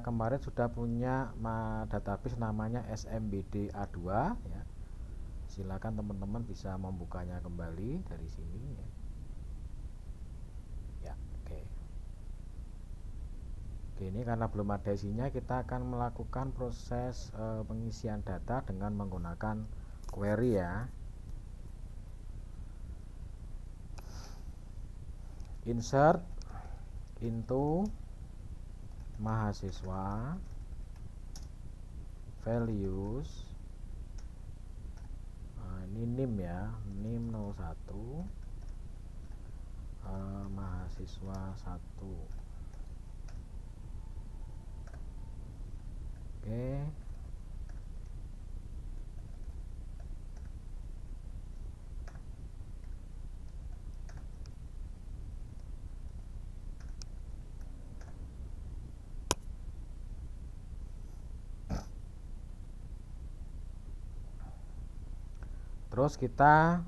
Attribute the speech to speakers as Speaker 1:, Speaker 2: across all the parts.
Speaker 1: kemarin sudah punya database namanya SMBD A2 ya. Silakan teman-teman bisa membukanya kembali dari sini ya. ya oke. Okay. ini karena belum ada isinya kita akan melakukan proses e, pengisian data dengan menggunakan query ya. Insert into mahasiswa values eh, ini nim ya nim 01 uh, eh, mahasiswa 1 oke okay. terus kita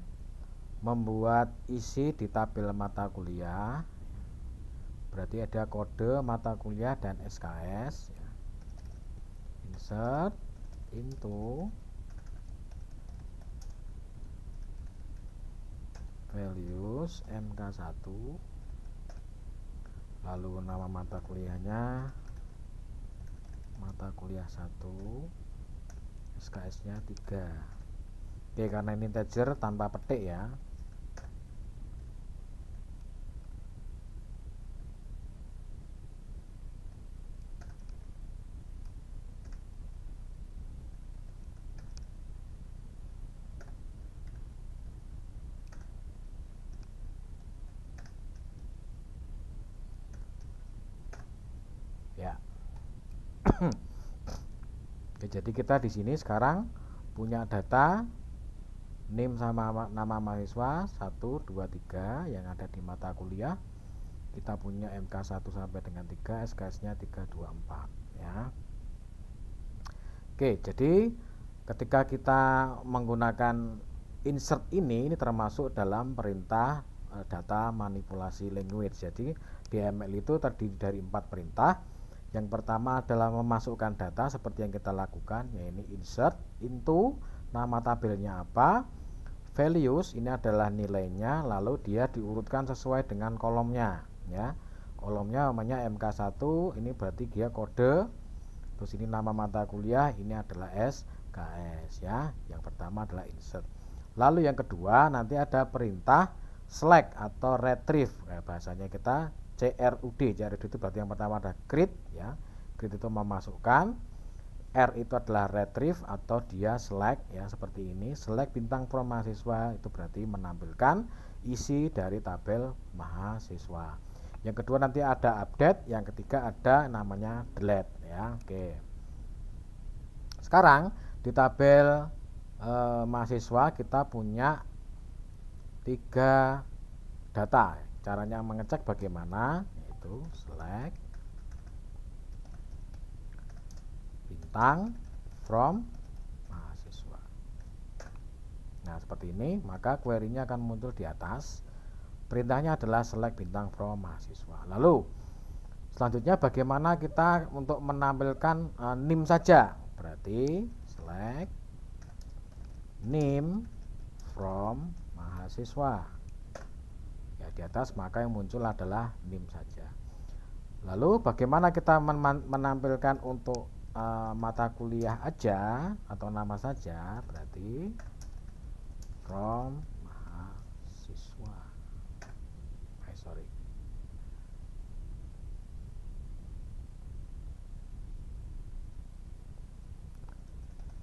Speaker 1: membuat isi di tabel mata kuliah berarti ada kode mata kuliah dan SKS insert into values MK1 lalu nama mata kuliahnya mata kuliah 1 SKS nya 3 Oke, karena ini integer tanpa petik ya. ya. jadi kita di sini sekarang punya data NIM sama nama mahasiswa 1, 2, 3 yang ada di mata kuliah kita punya MK1 sampai dengan 3 SKS-nya 324 ya. Oke, jadi ketika kita menggunakan insert ini ini termasuk dalam perintah e, data manipulasi language. Jadi DML itu terdiri dari empat perintah. Yang pertama adalah memasukkan data seperti yang kita lakukan yaitu insert into nama tabelnya apa, values ini adalah nilainya lalu dia diurutkan sesuai dengan kolomnya ya kolomnya namanya MK1 ini berarti dia kode terus ini nama mata kuliah ini adalah SKS ya yang pertama adalah insert lalu yang kedua nanti ada perintah select atau retrieve nah, bahasanya kita CRUD Jadi itu berarti yang pertama ada create ya create itu memasukkan R itu adalah retrieve atau dia select ya seperti ini select bintang pro mahasiswa itu berarti menampilkan isi dari tabel mahasiswa yang kedua nanti ada update yang ketiga ada namanya delete ya oke sekarang di tabel eh, mahasiswa kita punya tiga data caranya mengecek bagaimana itu select tentang from mahasiswa. Nah, seperti ini, maka query-nya akan muncul di atas. Perintahnya adalah select bintang from mahasiswa. Lalu, selanjutnya bagaimana kita untuk menampilkan uh, NIM saja? Berarti select NIM from mahasiswa. Ya, di atas maka yang muncul adalah NIM saja. Lalu bagaimana kita menampilkan untuk Eh, mata kuliah aja atau nama saja berarti from mahasiswa eh, sorry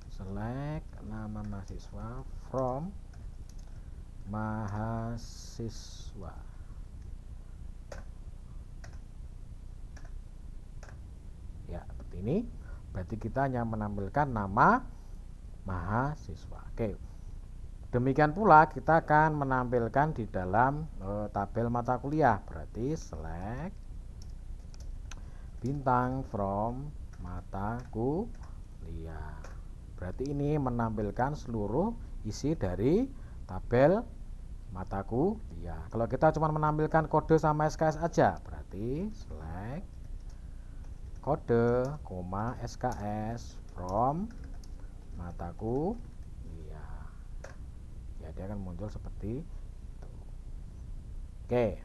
Speaker 1: select nama mahasiswa from mahasiswa ya seperti ini Berarti kita hanya menampilkan nama mahasiswa. Oke. Demikian pula kita akan menampilkan di dalam e, tabel mata kuliah. Berarti select bintang from mata kuliah. Berarti ini menampilkan seluruh isi dari tabel mata kuliah. Kalau kita cuma menampilkan kode sama SKS aja, berarti select kode, koma SKS from mataku. Iya. Ya dia akan muncul seperti itu. Oke.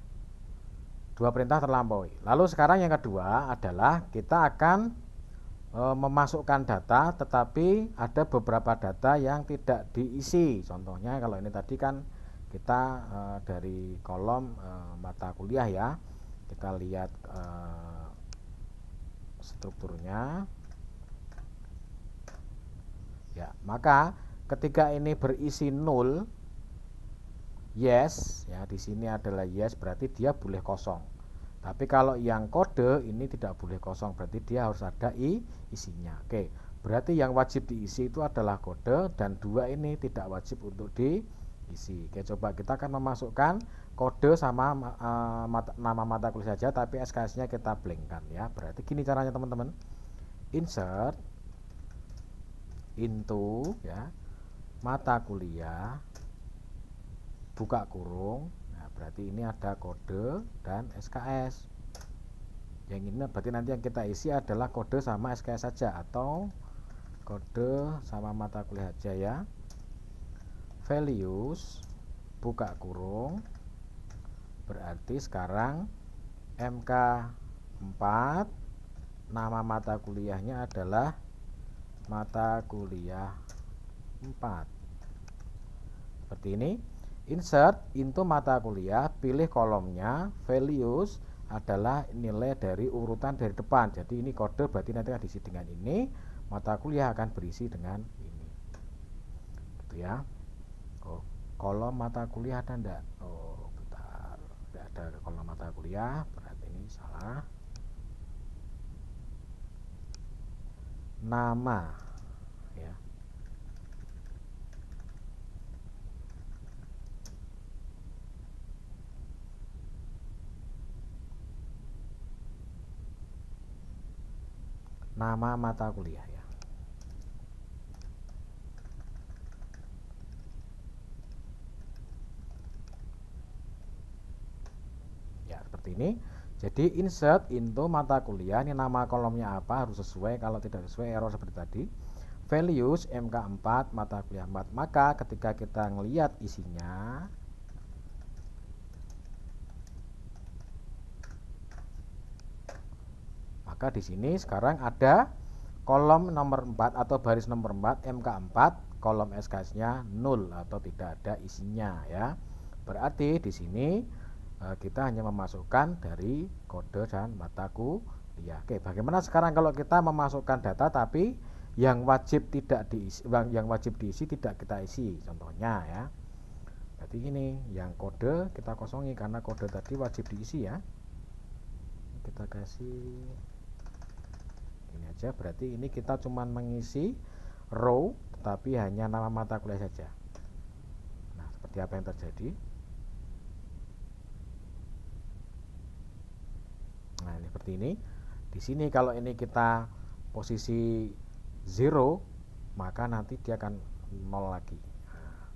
Speaker 1: Dua perintah terlampaui. Lalu sekarang yang kedua adalah kita akan e, memasukkan data tetapi ada beberapa data yang tidak diisi. Contohnya kalau ini tadi kan kita e, dari kolom e, mata kuliah ya. Kita lihat e, strukturnya ya maka ketika ini berisi nol yes ya di sini adalah yes berarti dia boleh kosong tapi kalau yang kode ini tidak boleh kosong berarti dia harus ada i isinya oke berarti yang wajib diisi itu adalah kode dan dua ini tidak wajib untuk di isi. Oke, coba kita akan memasukkan kode sama uh, eh, mata, nama mata kuliah saja tapi SKS-nya kita blankkan ya. Berarti gini caranya teman-teman. Insert into ya mata kuliah buka kurung. Nah, berarti ini ada kode dan SKS. Yang ini berarti nanti yang kita isi adalah kode sama SKS saja atau kode sama mata kuliah saja ya values buka kurung berarti sekarang MK 4 nama mata kuliahnya adalah mata kuliah 4 seperti ini insert into mata kuliah pilih kolomnya values adalah nilai dari urutan dari depan jadi ini kode berarti nanti akan diisi dengan ini mata kuliah akan berisi dengan ini gitu ya kolom mata kuliah ada enggak oh bentar enggak ada kolom mata kuliah berarti ini salah nama ya nama mata kuliah ya. ini jadi insert into mata kuliah ini nama kolomnya apa harus sesuai kalau tidak sesuai error seperti tadi values MK4 mata kuliah 4 maka ketika kita ngelihat isinya maka di sini sekarang ada kolom nomor 4 atau baris nomor 4 MK4 kolom SKS-nya 0 atau tidak ada isinya ya. Berarti di sini Eh, kita hanya memasukkan dari kode dan mata kuliah. Oke, bagaimana sekarang kalau kita memasukkan data tapi yang wajib tidak diisi yang wajib diisi tidak kita isi contohnya ya. Berarti ini yang kode kita kosongi karena kode tadi wajib diisi ya. Kita kasih ini aja berarti ini kita cuman mengisi row tetapi hanya nama mata kuliah saja. Nah, seperti apa yang terjadi? nah ini seperti ini di sini kalau ini kita posisi zero maka nanti dia akan nol lagi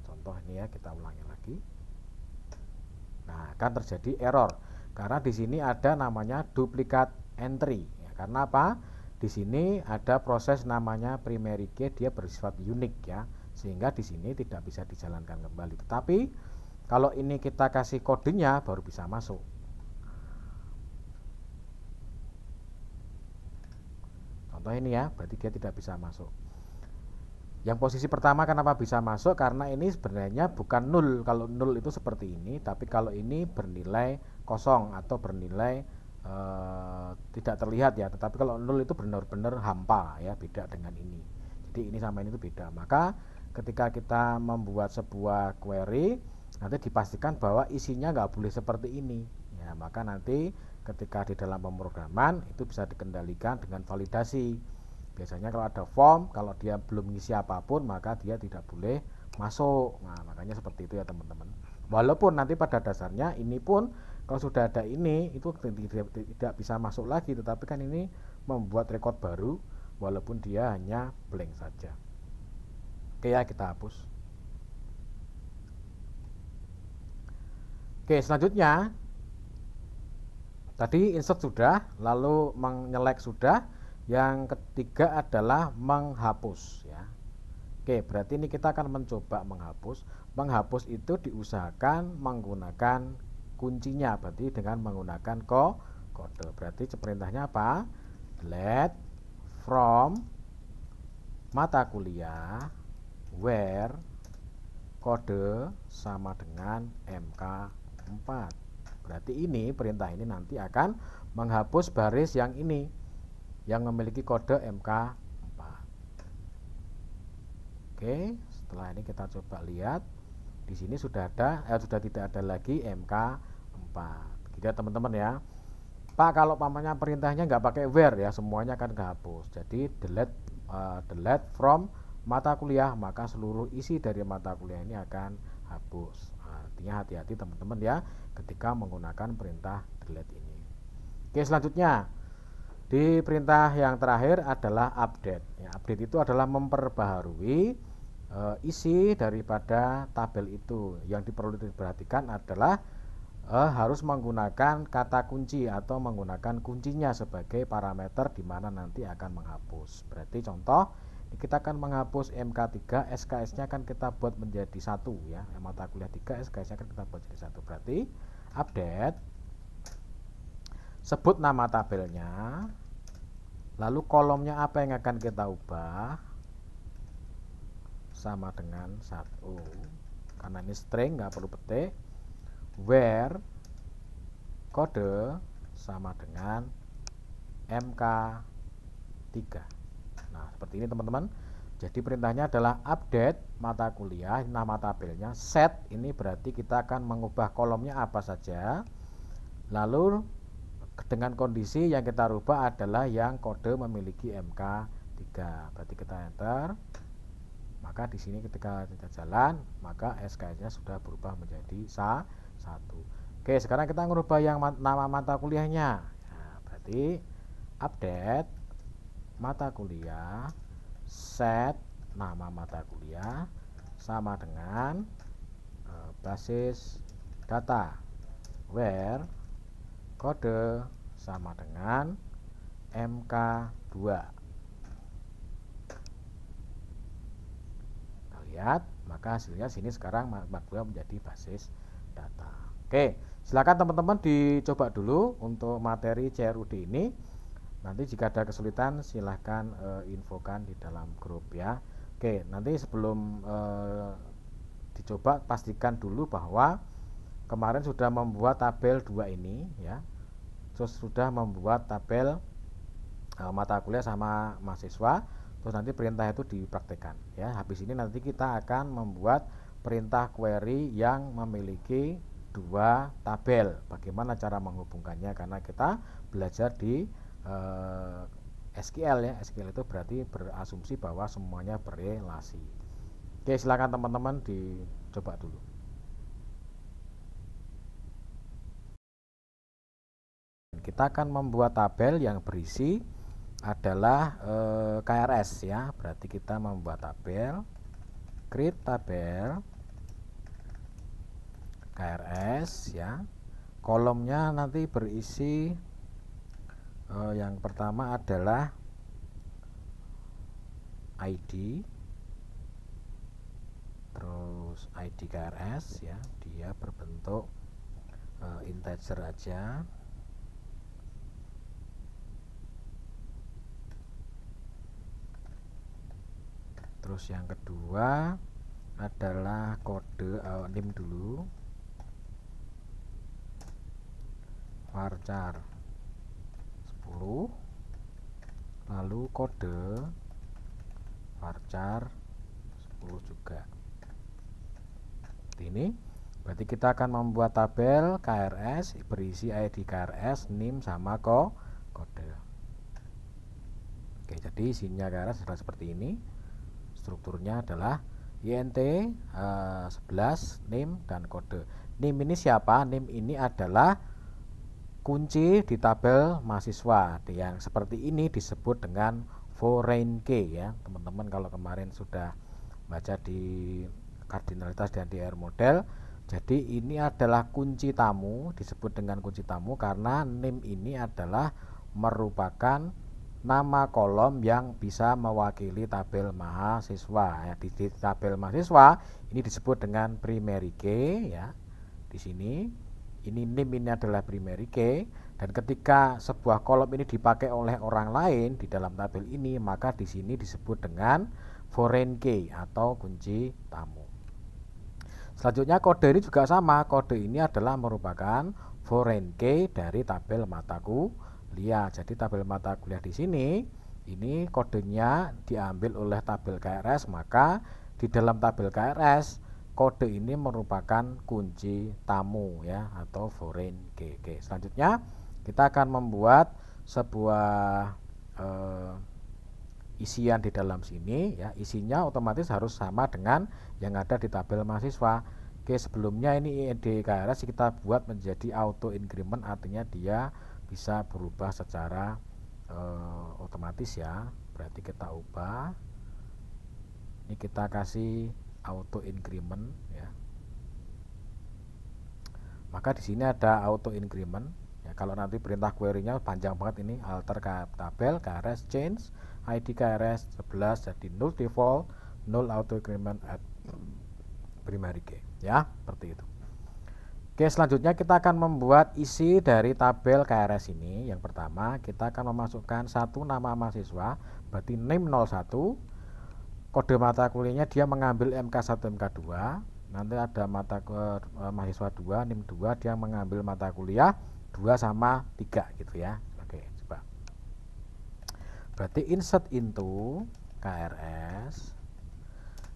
Speaker 1: contoh ini ya kita ulangi lagi nah akan terjadi error karena di sini ada namanya duplikat entry ya, karena apa di sini ada proses namanya primary key dia bersifat unik ya sehingga di sini tidak bisa dijalankan kembali tetapi kalau ini kita kasih kodenya baru bisa masuk contoh ini ya berarti dia tidak bisa masuk yang posisi pertama kenapa bisa masuk karena ini sebenarnya bukan nol kalau nol itu seperti ini tapi kalau ini bernilai kosong atau bernilai e, tidak terlihat ya tetapi kalau nol itu benar-benar hampa ya beda dengan ini jadi ini sama ini itu beda maka ketika kita membuat sebuah query nanti dipastikan bahwa isinya nggak boleh seperti ini ya maka nanti ketika di dalam pemrograman itu bisa dikendalikan dengan validasi biasanya kalau ada form kalau dia belum ngisi apapun maka dia tidak boleh masuk nah makanya seperti itu ya teman-teman walaupun nanti pada dasarnya ini pun kalau sudah ada ini itu tidak, tidak bisa masuk lagi tetapi kan ini membuat rekod baru walaupun dia hanya blank saja oke ya kita hapus oke selanjutnya Tadi insert sudah, lalu menyelek sudah. Yang ketiga adalah menghapus ya. Oke, berarti ini kita akan mencoba menghapus. Menghapus itu diusahakan menggunakan kuncinya berarti dengan menggunakan ko kode. Berarti perintahnya apa? Delete from mata kuliah where kode sama dengan MK4. Berarti ini perintah ini nanti akan menghapus baris yang ini yang memiliki kode MK4. Oke, setelah ini kita coba lihat di sini sudah ada eh, sudah tidak ada lagi MK4. Gitu ya, teman-teman ya. Pak kalau pamannya perintahnya nggak pakai where ya semuanya akan kehapus. Jadi delete uh, delete from mata kuliah maka seluruh isi dari mata kuliah ini akan hapus. Artinya hati-hati teman-teman ya ketika menggunakan perintah delete ini. Oke, selanjutnya di perintah yang terakhir adalah update. Ya, update itu adalah memperbaharui e, isi daripada tabel itu. Yang perlu diperhatikan adalah e, harus menggunakan kata kunci atau menggunakan kuncinya sebagai parameter di mana nanti akan menghapus. Berarti contoh kita akan menghapus MK3 SKS-nya akan kita buat menjadi satu ya mata kuliah 3 SKS-nya akan kita buat jadi satu berarti update sebut nama tabelnya lalu kolomnya apa yang akan kita ubah sama dengan satu karena ini string nggak perlu petik where kode sama dengan mk3 nah seperti ini teman-teman jadi perintahnya adalah update mata kuliah, nah mata tabelnya set ini berarti kita akan mengubah kolomnya apa saja. Lalu dengan kondisi yang kita rubah adalah yang kode memiliki MK 3. Berarti kita enter. Maka di sini ketika kita jalan, maka SKS-nya sudah berubah menjadi SA 1. Oke, sekarang kita merubah yang nama mata kuliahnya. Nah, berarti update mata kuliah set nama mata kuliah sama dengan e, basis data where kode sama dengan MK2 kita lihat maka hasilnya sini sekarang mata kuliah menjadi basis data oke silakan teman-teman dicoba dulu untuk materi CRUD ini nanti jika ada kesulitan silahkan e, infokan di dalam grup ya Oke, nanti sebelum eh, dicoba pastikan dulu bahwa kemarin sudah membuat tabel 2 ini ya. Terus sudah membuat tabel eh, mata kuliah sama mahasiswa, terus nanti perintah itu dipraktekkan ya. Habis ini nanti kita akan membuat perintah query yang memiliki dua tabel. Bagaimana cara menghubungkannya karena kita belajar di eh, SQL ya SQL itu berarti berasumsi bahwa semuanya berrelasi. oke silakan teman-teman dicoba dulu kita akan membuat tabel yang berisi adalah e, eh, KRS ya berarti kita membuat tabel create tabel KRS ya kolomnya nanti berisi uh, yang pertama adalah ID terus ID KRS ya dia berbentuk uh, integer aja terus yang kedua adalah kode uh, NIM dulu varchar 10 lalu kode varchar 10 juga seperti ini berarti kita akan membuat tabel KRS berisi ID KRS NIM sama ko kode oke jadi isinya KRS adalah seperti ini strukturnya adalah INT eh, 11 NIM dan kode NIM ini siapa? NIM ini adalah kunci di tabel mahasiswa yang seperti ini disebut dengan foreign key ya teman-teman kalau kemarin sudah baca di kardinalitas dan DR model jadi ini adalah kunci tamu disebut dengan kunci tamu karena name ini adalah merupakan nama kolom yang bisa mewakili tabel mahasiswa ya di, di tabel mahasiswa ini disebut dengan primary key ya di sini ini NIM ini adalah primary key dan ketika sebuah kolom ini dipakai oleh orang lain di dalam tabel ini maka di sini disebut dengan foreign key atau kunci tamu. Selanjutnya kode ini juga sama, kode ini adalah merupakan foreign key dari tabel mata kuliah. Jadi tabel mata kuliah di sini ini kodenya diambil oleh tabel KRS maka di dalam tabel KRS kode ini merupakan kunci tamu ya atau foreign key. Oke, selanjutnya kita akan membuat sebuah eh, isian di dalam sini ya. Isinya otomatis harus sama dengan yang ada di tabel mahasiswa. Oke, sebelumnya ini e KRS kita buat menjadi auto increment artinya dia bisa berubah secara eh, otomatis ya. Berarti kita ubah ini kita kasih auto increment ya. Maka di sini ada auto increment ya. Kalau nanti perintah query-nya panjang banget ini alter tabel krs change id krs 11 jadi null default null auto increment at primary key ya seperti itu. Oke, selanjutnya kita akan membuat isi dari tabel KRS ini. Yang pertama, kita akan memasukkan satu nama mahasiswa, berarti name 01, kode mata kuliahnya dia mengambil MK1 MK2 nanti ada mata eh, mahasiswa 2 NIM 2 dia mengambil mata kuliah 2 sama 3 gitu ya oke coba berarti insert into KRS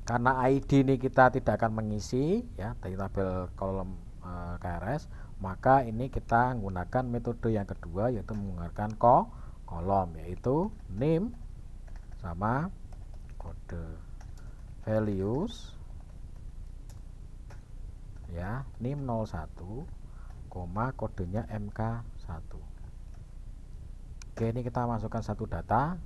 Speaker 1: karena ID ini kita tidak akan mengisi ya dari tabel kolom e, KRS maka ini kita menggunakan metode yang kedua yaitu menggunakan ko kolom yaitu name sama kode values ya nim 01 koma kodenya mk1 oke ini kita masukkan satu data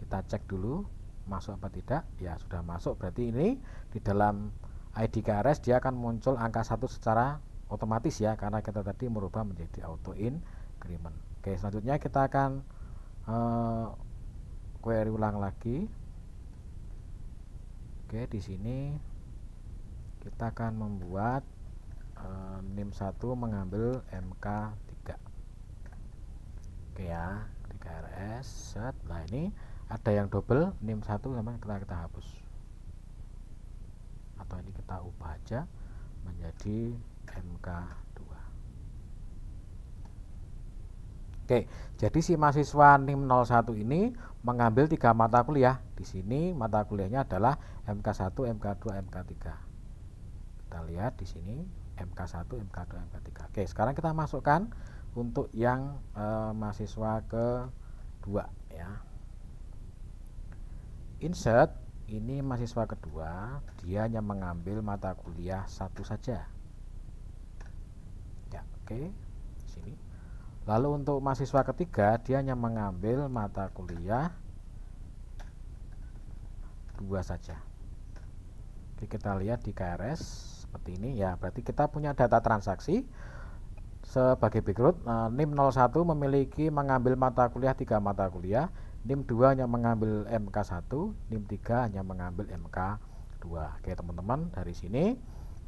Speaker 1: kita cek dulu masuk apa tidak ya sudah masuk berarti ini di dalam ID KRS dia akan muncul angka satu secara otomatis ya karena kita tadi merubah menjadi auto increment oke selanjutnya kita akan uh, query ulang lagi Oke, di sini kita akan membuat e, NIM 1 mengambil MK3. Oke ya, 3RS set. Nah, ini ada yang double NIM 1 sama kita kita hapus. Atau ini kita ubah aja menjadi MK Oke, jadi si mahasiswa NIM 01 ini mengambil tiga mata kuliah. Di sini mata kuliahnya adalah MK1, MK2, MK3. Kita lihat di sini MK1, MK2, MK3. Oke, sekarang kita masukkan untuk yang e, mahasiswa kedua ya. Insert ini mahasiswa kedua, dia hanya mengambil mata kuliah satu saja. Ya, oke. Lalu untuk mahasiswa ketiga dia hanya mengambil mata kuliah dua saja. Oke, kita lihat di KRS seperti ini ya. Berarti kita punya data transaksi sebagai background eh, NIM 01 memiliki mengambil mata kuliah tiga mata kuliah, NIM 2 hanya mengambil MK1, NIM 3 hanya mengambil MK2. Oke, teman-teman, dari sini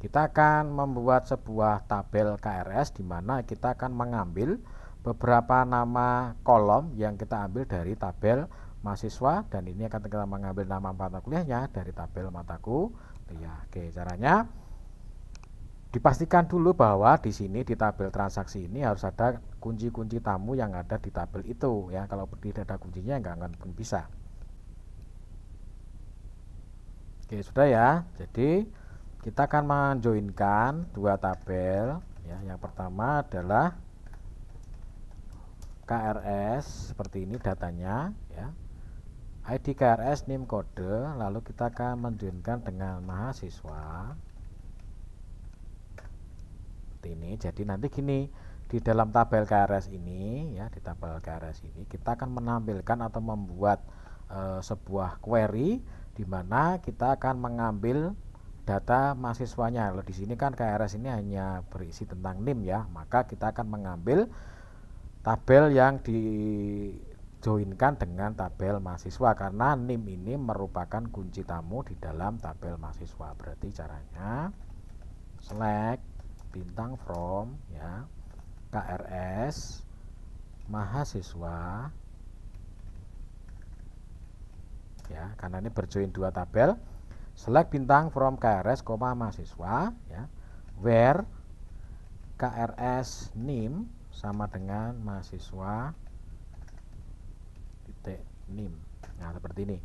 Speaker 1: kita akan membuat sebuah tabel KRS di mana kita akan mengambil beberapa nama kolom yang kita ambil dari tabel mahasiswa dan ini akan kita mengambil nama mata kuliahnya dari tabel mataku kuliah. Oke, caranya dipastikan dulu bahwa di sini di tabel transaksi ini harus ada kunci-kunci tamu yang ada di tabel itu ya. Kalau tidak ada kuncinya nggak akan pun bisa. Oke, sudah ya. Jadi kita akan menjoinkan dua tabel ya. Yang pertama adalah KRS seperti ini datanya ya. ID KRS NIM kode lalu kita akan menjunkan dengan mahasiswa seperti ini jadi nanti gini di dalam tabel KRS ini ya di tabel KRS ini kita akan menampilkan atau membuat e, sebuah query di mana kita akan mengambil data mahasiswanya. kalau di sini kan KRS ini hanya berisi tentang NIM ya, maka kita akan mengambil tabel yang dijoinkan dengan tabel mahasiswa karena NIM ini merupakan kunci tamu di dalam tabel mahasiswa berarti caranya select bintang from ya KRS mahasiswa ya karena ini berjoin dua tabel select bintang from KRS, koma mahasiswa ya where KRS NIM sama dengan mahasiswa titik nim nah seperti ini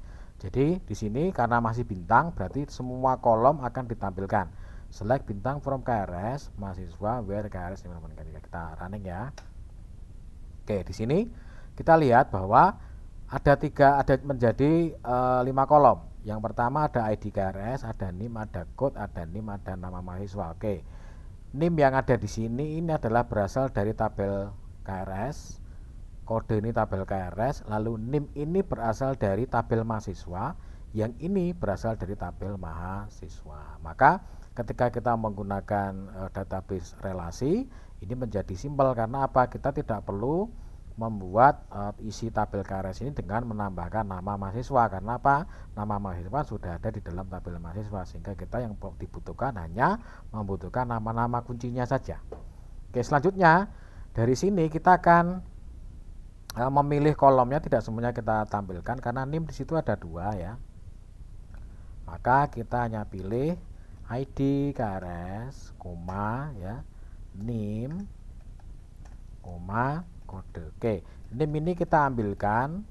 Speaker 1: jadi di sini karena masih bintang berarti semua kolom akan ditampilkan select bintang from KRS mahasiswa where KRS kita running ya oke di sini kita lihat bahwa ada tiga ada menjadi e, lima kolom yang pertama ada ID KRS ada NIM ada code ada NIM ada nama mahasiswa oke NIM yang ada di sini ini adalah berasal dari tabel KRS. Kode ini tabel KRS, lalu NIM ini berasal dari tabel mahasiswa, yang ini berasal dari tabel mahasiswa. Maka ketika kita menggunakan eh, database relasi, ini menjadi simpel karena apa? Kita tidak perlu membuat uh, isi tabel kares ini dengan menambahkan nama mahasiswa karena apa nama mahasiswa sudah ada di dalam tabel mahasiswa sehingga kita yang dibutuhkan hanya membutuhkan nama-nama kuncinya saja oke selanjutnya dari sini kita akan uh, memilih kolomnya tidak semuanya kita tampilkan karena nim di situ ada dua ya maka kita hanya pilih ID kares koma ya nim koma kode. Oke, ini ini kita ambilkan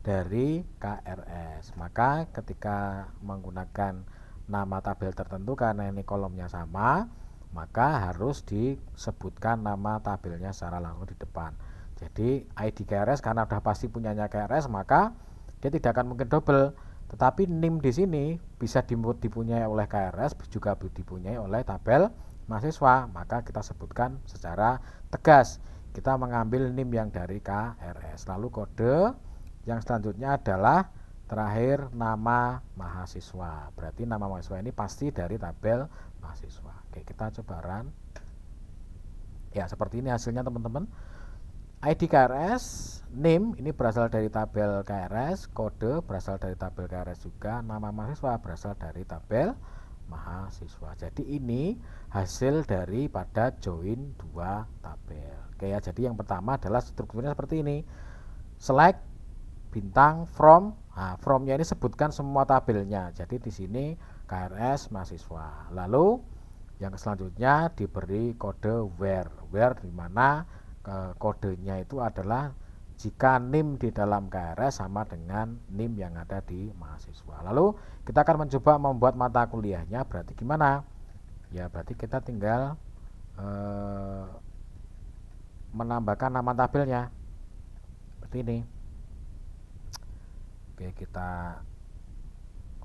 Speaker 1: dari KRS. Maka ketika menggunakan nama tabel tertentu karena ini kolomnya sama, maka harus disebutkan nama tabelnya secara langsung di depan. Jadi ID KRS karena sudah pasti punyanya KRS, maka dia tidak akan mungkin double. Tetapi NIM di sini bisa dipunyai oleh KRS juga dipunyai oleh tabel mahasiswa, maka kita sebutkan secara tegas. Kita mengambil NIM yang dari KRS. Lalu kode yang selanjutnya adalah terakhir nama mahasiswa. Berarti nama mahasiswa ini pasti dari tabel mahasiswa. Oke, kita coba run. Ya, seperti ini hasilnya teman-teman. ID KRS, NIM ini berasal dari tabel KRS, kode berasal dari tabel KRS juga, nama mahasiswa berasal dari tabel mahasiswa. Jadi ini hasil dari pada join dua tabel. Oke ya, jadi yang pertama adalah strukturnya seperti ini. Select bintang from. Nah, fromnya ini sebutkan semua tabelnya. Jadi di sini KRS mahasiswa. Lalu yang selanjutnya diberi kode where. Where di mana e, kodenya itu adalah jika NIM di dalam KRS sama dengan NIM yang ada di mahasiswa. Lalu kita akan mencoba membuat mata kuliahnya berarti gimana? Ya berarti kita tinggal uh, menambahkan nama tabelnya seperti ini. Oke kita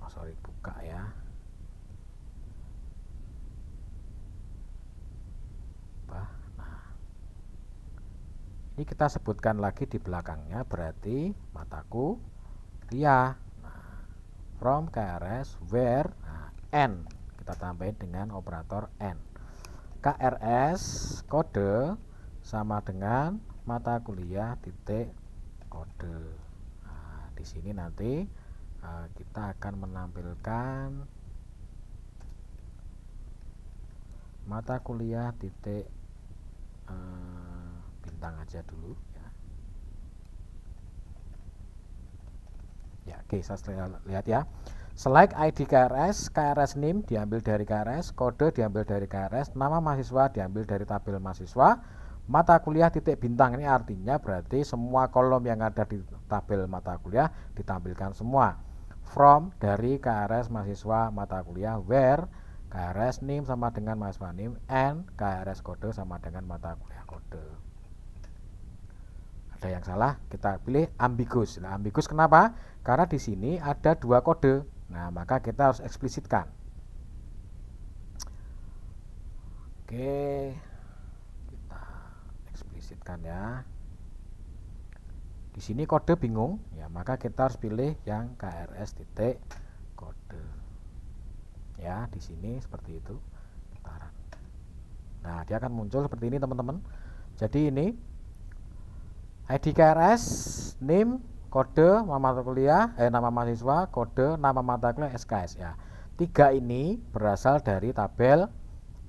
Speaker 1: oh sorry buka ya. Nah. ini kita sebutkan lagi di belakangnya berarti mataku kuliah from KRS where nah, n kita tambahin dengan operator n KRS kode sama dengan mata kuliah titik kode nah, di sini nanti uh, kita akan menampilkan mata kuliah titik uh, bintang aja dulu Ya, oke, saya lihat ya. Select ID KRS, KRS NIM diambil dari KRS, kode diambil dari KRS, nama mahasiswa diambil dari tabel mahasiswa, mata kuliah titik bintang ini artinya berarti semua kolom yang ada di tabel mata kuliah ditampilkan semua. From dari KRS mahasiswa mata kuliah, where KRS NIM sama dengan mahasiswa NIM and KRS kode sama dengan mata kuliah kode ada yang salah kita pilih ambigus nah ambigus kenapa karena di sini ada dua kode nah maka kita harus eksplisitkan oke kita eksplisitkan ya di sini kode bingung ya maka kita harus pilih yang krs titik kode ya di sini seperti itu nah dia akan muncul seperti ini teman-teman jadi ini ID KRS, NIM, kode mata kuliah, eh, nama mahasiswa, kode nama mata kuliah SKS ya. Tiga ini berasal dari tabel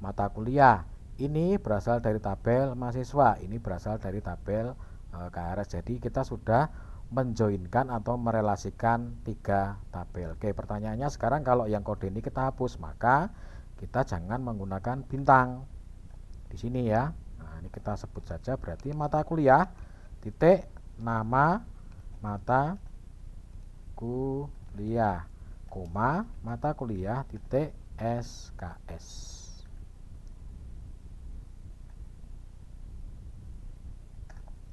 Speaker 1: mata kuliah. Ini berasal dari tabel mahasiswa, ini berasal dari tabel e, eh, KRS. Jadi kita sudah menjoinkan atau merelasikan tiga tabel. Oke, pertanyaannya sekarang kalau yang kode ini kita hapus, maka kita jangan menggunakan bintang di sini ya. Nah, ini kita sebut saja berarti mata kuliah titik nama mata kuliah koma mata kuliah titik SKS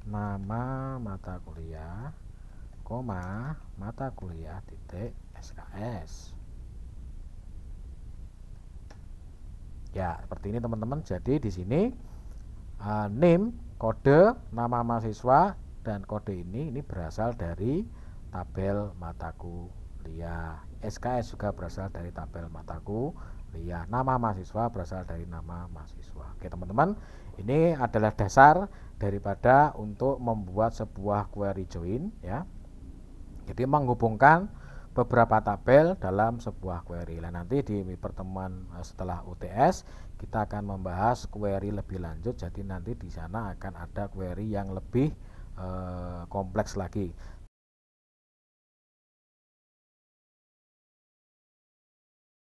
Speaker 1: nama mata kuliah koma mata kuliah titik SKS ya seperti ini teman-teman jadi di sini uh, name kode nama mahasiswa dan kode ini ini berasal dari tabel mata kuliah SKS juga berasal dari tabel mata kuliah nama mahasiswa berasal dari nama mahasiswa oke teman-teman ini adalah dasar daripada untuk membuat sebuah query join ya jadi menghubungkan beberapa tabel dalam sebuah query. Nah, nanti di pertemuan eh, setelah UTS kita akan membahas query lebih lanjut jadi nanti di sana akan ada query yang lebih eh, kompleks lagi